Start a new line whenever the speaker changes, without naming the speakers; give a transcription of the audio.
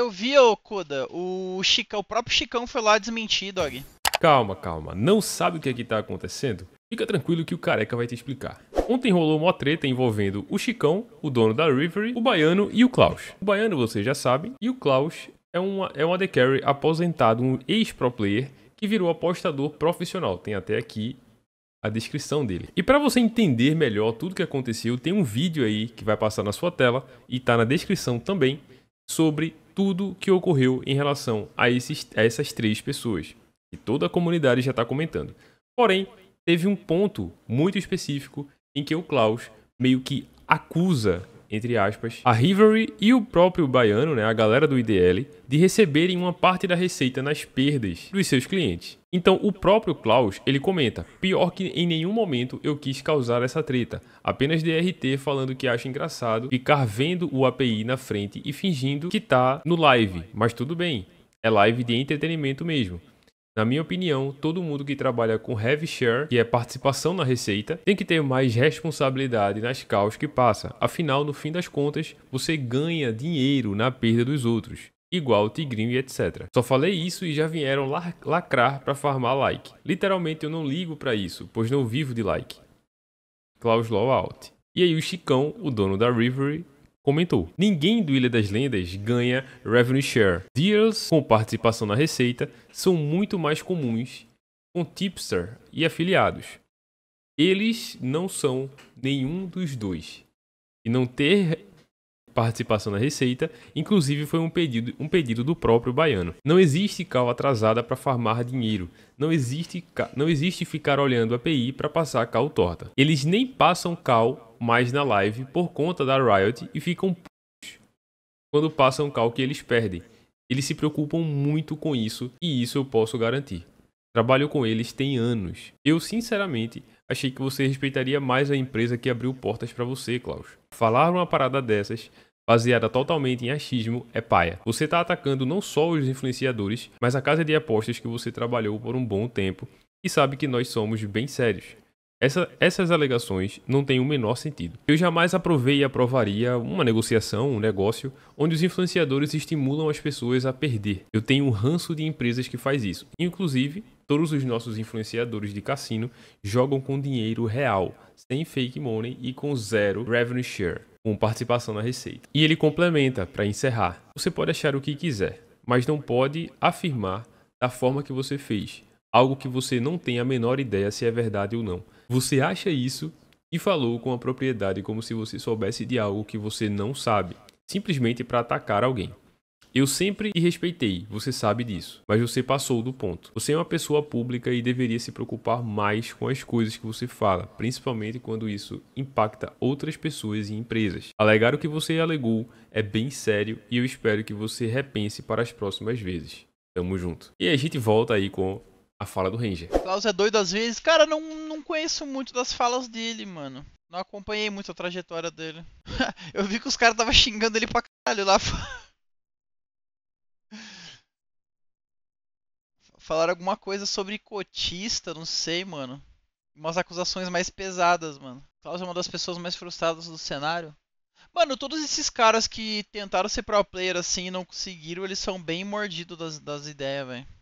eu vi, ô Kuda, o Chicão, o próprio Chicão foi lá desmentir, Dog.
Calma, calma. Não sabe o que aqui é tá acontecendo? Fica tranquilo que o careca vai te explicar. Ontem rolou uma treta envolvendo o Chicão, o dono da Rivery, o Baiano e o Klaus. O Baiano vocês já sabem, e o Klaus é, um é um AD Carry aposentado, um ex-pro player, que virou apostador profissional. Tem até aqui a descrição dele. E para você entender melhor tudo o que aconteceu, tem um vídeo aí que vai passar na sua tela e tá na descrição também sobre tudo que ocorreu em relação a, esses, a essas três pessoas. E toda a comunidade já está comentando. Porém, teve um ponto muito específico em que o Klaus meio que acusa entre aspas, a Rivalry e o próprio baiano, né, a galera do IDL, de receberem uma parte da receita nas perdas dos seus clientes. Então, o próprio Klaus, ele comenta: "Pior que em nenhum momento eu quis causar essa treta. Apenas DRT falando que acha engraçado ficar vendo o API na frente e fingindo que tá no live, mas tudo bem. É live de entretenimento mesmo." Na minha opinião, todo mundo que trabalha com heavy share, que é participação na receita, tem que ter mais responsabilidade nas causas que passa. Afinal, no fim das contas, você ganha dinheiro na perda dos outros. Igual Tigrinho e etc. Só falei isso e já vieram lacrar para farmar like. Literalmente eu não ligo para isso, pois não vivo de like. Klaus Law out. E aí o Chicão, o dono da Rivery, comentou: Ninguém do Ilha das Lendas ganha revenue share. Deals com participação na receita são muito mais comuns com tipster e afiliados. Eles não são nenhum dos dois. E não ter participação na Receita, inclusive foi um pedido, um pedido do próprio baiano. Não existe cal atrasada para farmar dinheiro, não existe, não existe ficar olhando a API para passar cal torta. Eles nem passam cal mais na live por conta da Riot e ficam putos quando passam cal que eles perdem. Eles se preocupam muito com isso e isso eu posso garantir. Trabalho com eles tem anos. Eu, sinceramente, achei que você respeitaria mais a empresa que abriu portas para você, Klaus. Falar uma parada dessas, baseada totalmente em achismo, é paia. Você está atacando não só os influenciadores, mas a casa de apostas que você trabalhou por um bom tempo e sabe que nós somos bem sérios. Essa, essas alegações não têm o menor sentido. Eu jamais aprovei e aprovaria uma negociação, um negócio, onde os influenciadores estimulam as pessoas a perder. Eu tenho um ranço de empresas que faz isso. Inclusive, Todos os nossos influenciadores de cassino jogam com dinheiro real, sem fake money e com zero revenue share, com participação na receita. E ele complementa para encerrar: você pode achar o que quiser, mas não pode afirmar da forma que você fez, algo que você não tem a menor ideia se é verdade ou não. Você acha isso e falou com a propriedade como se você soubesse de algo que você não sabe, simplesmente para atacar alguém. Eu sempre te respeitei, você sabe disso, mas você passou do ponto. Você é uma pessoa pública e deveria se preocupar mais com as coisas que você fala, principalmente quando isso impacta outras pessoas e empresas. Alegar o que você alegou é bem sério e eu espero que você repense para as próximas vezes. Tamo junto. E a gente volta aí com a fala do Ranger.
Klaus é doido às vezes. Cara, não, não conheço muito das falas dele, mano. Não acompanhei muito a trajetória dele. eu vi que os caras estavam xingando ele pra caralho lá fora. falaram alguma coisa sobre cotista, não sei, mano. Umas acusações mais pesadas, mano. Klaus é uma das pessoas mais frustradas do cenário. Mano, todos esses caras que tentaram ser pro player assim e não conseguiram, eles são bem mordidos das, das ideias, velho.